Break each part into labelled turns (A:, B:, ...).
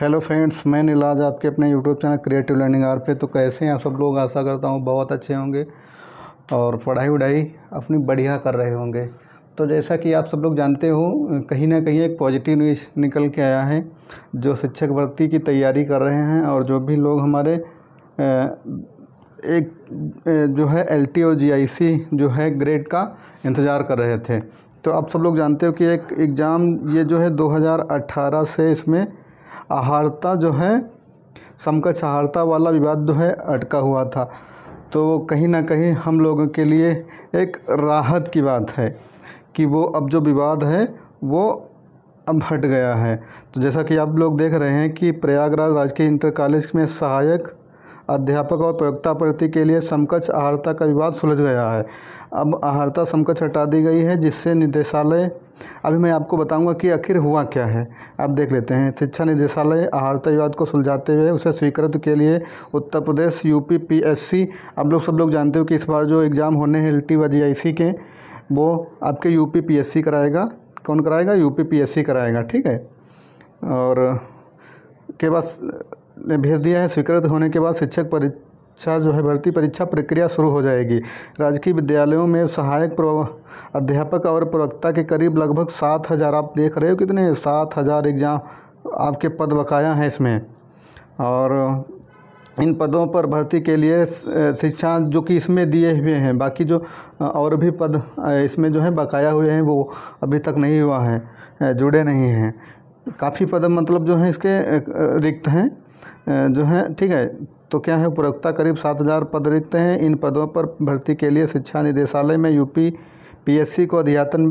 A: hello friends मैं नीलाज आपके अपने YouTube channel creative learning R पे तो कैसे हैं आप सब लोग आशा करता हूँ बहुत अच्छे होंगे और पढ़ाई वढ़ाई अपनी बढ़िया कर रहे होंगे तो जैसा कि आप सब लोग जानते हो कहीं ना कहीं एक पॉजिटिव न्यूज निकल के आया है जो शिक्षक भर्ती की तैयारी कर रहे हैं और जो भी लोग हमारे एक जो है एल और जी जो है ग्रेड का इंतज़ार कर रहे थे तो आप सब लोग जानते हो कि एक एग्ज़ाम ये जो है 2018 से इसमें आहारता जो है समकक्ष आहारता वाला विवाद जो है अटका हुआ था तो कहीं ना कहीं हम लोगों के लिए एक राहत की बात है कि वो अब जो विवाद है वो अब हट गया है तो जैसा कि आप लोग देख रहे हैं कि प्रयागराज राजकीय इंटर कॉलेज में सहायक अध्यापक और प्रयोक्ता प्रति के लिए समकक्ष आहारता का विवाद सुलझ गया है अब आहारता समकक्ष हटा दी गई है जिससे निदेशालय अभी मैं आपको बताऊंगा कि आखिर हुआ क्या है आप देख लेते हैं शिक्षा निदेशालय आहारता विवाद को सुलझाते हुए उसे स्वीकृत के लिए उत्तर प्रदेश यू पी अब लोग सब लोग जानते हो कि इस बार जो एग्ज़ाम होने हैं एल टी व जी के वो आपके यू पी कराएगा कौन कराएगा यू पी कराएगा ठीक है और के बाद ने भेज दिया है स्वीकृत होने के बाद शिक्षक परीक्षा जो है भर्ती परीक्षा प्रक्रिया शुरू हो जाएगी राजकीय विद्यालयों में सहायक अध्यापक और प्रवक्ता के करीब लगभग सात हज़ार आप देख रहे हो कितने सात हज़ार एग्ज़ाम आपके पद बकाया हैं इसमें और इन पदों पर भर्ती के लिए शिक्षा जो कि इसमें दिए हुए हैं बाकी जो और भी पद इसमें जो है बकाया हुए हैं वो अभी तक नहीं हुआ है जुड़े नहीं हैं काफ़ी पद मतलब जो हैं इसके रिक्त हैं जो है ठीक है तो क्या है उपरोक्ता करीब सात हज़ार पद रिक्त हैं इन पदों पर भर्ती के लिए शिक्षा निदेशालय में यूपी पीएससी को अध्यातन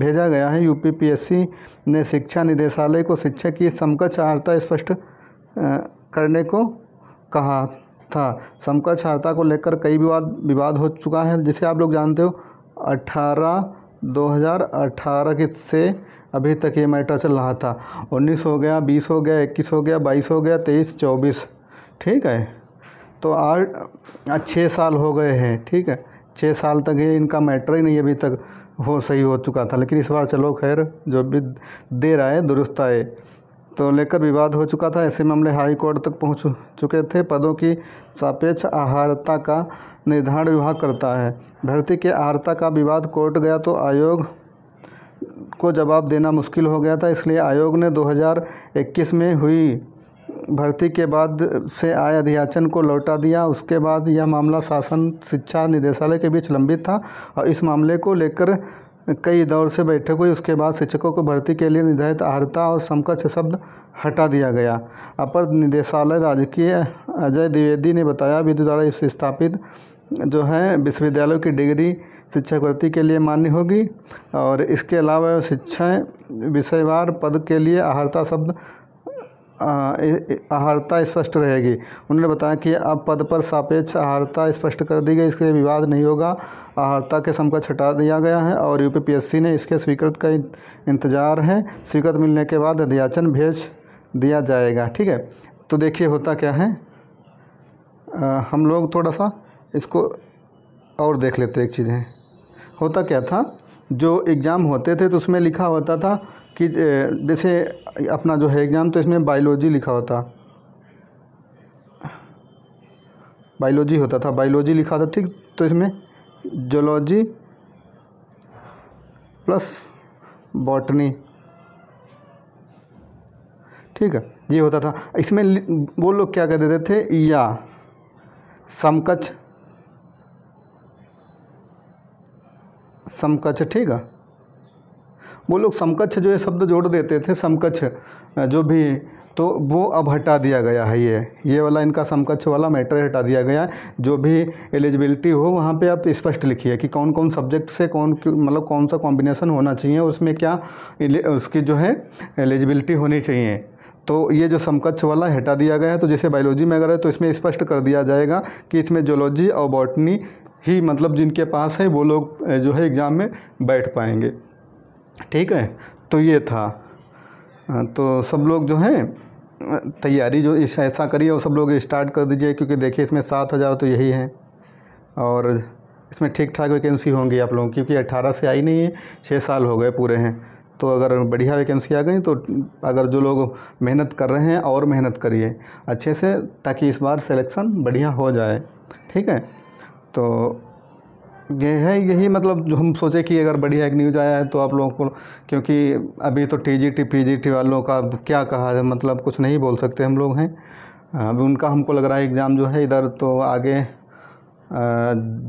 A: भेजा गया है यूपी पीएससी ने शिक्षा निदेशालय को शिक्षा की समकक्ष आर्ता स्पष्ट करने को कहा था समकक्ष आर्ता को लेकर कई विवाद विवाद हो चुका है जिसे आप लोग जानते हो अठारह 2018 की से अभी तक ये मैटर चल रहा था उन्नीस हो गया बीस हो गया इक्कीस हो गया बाईस हो गया तेईस चौबीस ठीक है तो आठ छः साल हो गए हैं ठीक है छः साल तक ये इनका मैटर ही नहीं अभी तक हो सही हो चुका था लेकिन इस बार चलो खैर जो भी देर आए दुरुस्त आए तो लेकर विवाद हो चुका था ऐसे मामले हाई कोर्ट तक पहुंच चुके थे पदों की सापेक्ष आहारता का निर्धारण विभाग करता है धरती के आहारता का विवाद कोर्ट गया तो आयोग को जवाब देना मुश्किल हो गया था इसलिए आयोग ने 2021 में हुई भर्ती के बाद से आए अध्याचन को लौटा दिया उसके बाद यह मामला शासन शिक्षा निदेशालय के बीच लंबित था और इस मामले को लेकर कई दौर से बैठक हुई उसके बाद शिक्षकों को भर्ती के लिए निर्धारित आहता और समकक्ष शब्द हटा दिया गया अपर निदेशालय राजकीय अजय द्विवेदी ने बताया विद्युत द्वारा स्थापित जो है विश्वविद्यालयों की डिग्री शिक्षावृत्ति के लिए मान्य होगी और इसके अलावा शिक्षा विषयवार पद के लिए आहारता शब्द आहारता स्पष्ट रहेगी उन्होंने बताया कि अब पद पर सापेक्ष आहारता स्पष्ट कर दी गई इसके लिए विवाद नहीं होगा आहारता के समक हटा दिया गया है और यूपीपीएससी ने इसके स्वीकृत का इंतजार है स्वीकृत मिलने के बाद अध्याचन भेज दिया जाएगा ठीक है तो देखिए होता क्या है आ, हम लोग थोड़ा सा इसको और देख लेते एक चीज़ें होता क्या था जो एग्ज़ाम होते थे तो उसमें लिखा होता था कि जैसे अपना जो है एग्ज़ाम तो इसमें बायोलॉजी लिखा होता बायोलॉजी होता था बायोलॉजी लिखा था ठीक तो इसमें जोलॉजी प्लस बॉटनी ठीक है ये होता था इसमें वो लोग क्या कर देते थे या समकक्ष समकक्ष ठीक है वो लोग समकक्ष जो ये शब्द जोड़ देते थे समकक्ष जो भी तो वो अब हटा दिया गया है ये ये वाला इनका समकक्ष वाला मैटर हटा दिया गया है जो भी एलिजिबिलिटी हो वहाँ पे आप स्पष्ट लिखिए कि कौन कौन सब्जेक्ट से कौन मतलब कौन सा कॉम्बिनेशन होना चाहिए उसमें क्या उसकी जो है एलिजिबिलिटी होनी चाहिए तो ये जो समकक्ष वाला हटा दिया गया है तो जैसे बायोलॉजी में अगर है तो इसमें स्पष्ट कर दिया जाएगा कि इसमें जोलॉजी और बॉटनी ही मतलब जिनके पास है वो लोग जो है एग्ज़ाम में बैठ पाएंगे ठीक है तो ये था तो सब लोग जो है तैयारी जो इस ऐसा करिए और सब लोग स्टार्ट कर दीजिए क्योंकि देखिए इसमें सात हज़ार तो यही हैं और इसमें ठीक ठाक वैकेंसी होंगी आप लोगों की क्योंकि अट्ठारह से आई नहीं है छः साल हो गए पूरे हैं तो अगर बढ़िया वैकेंसी आ गई तो अगर जो लोग मेहनत कर रहे हैं और मेहनत करिए अच्छे से ताकि इस बार सिलेक्शन बढ़िया हो जाए ठीक है तो ये है यही मतलब जो हम सोचे कि अगर बढ़िया एक न्यूज़ आया है तो आप लोगों को क्योंकि अभी तो T G T P G T वालों का क्या कहा है मतलब कुछ नहीं बोल सकते हम लोग हैं अभी उनका हमको लग रहा है एग्ज़ाम जो है इधर तो आगे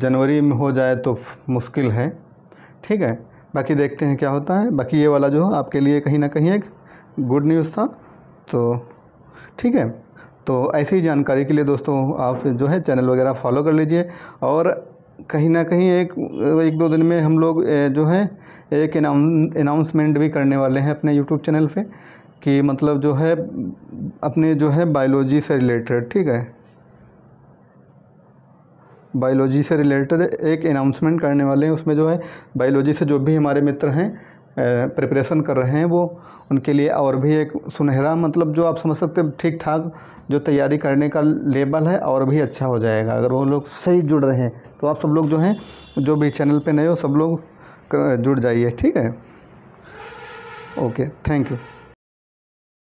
A: जनवरी में हो जाए तो मुश्किल है ठीक है बाकी देखते हैं क्या होता है बाकी ये वाला जो आपके लिए कहीं ना कहीं एक गुड न्यूज़ था तो ठीक है तो ऐसे ही जानकारी के लिए दोस्तों आप जो है चैनल वगैरह फॉलो कर लीजिए और कहीं ना कहीं एक एक दो दिन में हम लोग जो है एक अनाउंसमेंट भी करने वाले हैं अपने यूट्यूब चैनल पे कि मतलब जो है अपने जो है बायोलॉजी से रिलेटेड ठीक है बायोलॉजी से रिलेटेड एक अनाउंसमेंट करने वाले हैं उसमें जो है बायोलॉजी से जो भी हमारे मित्र हैं प्रिपरेशन कर रहे हैं वो उनके लिए और भी एक सुनहरा मतलब जो आप समझ सकते हैं ठीक ठाक जो तैयारी करने का लेवल है और भी अच्छा हो जाएगा अगर वो लोग सही जुड़ रहे हैं तो आप सब लोग जो हैं जो भी चैनल पे नए हो सब लोग जुड़ जाइए ठीक है ओके थैंक यू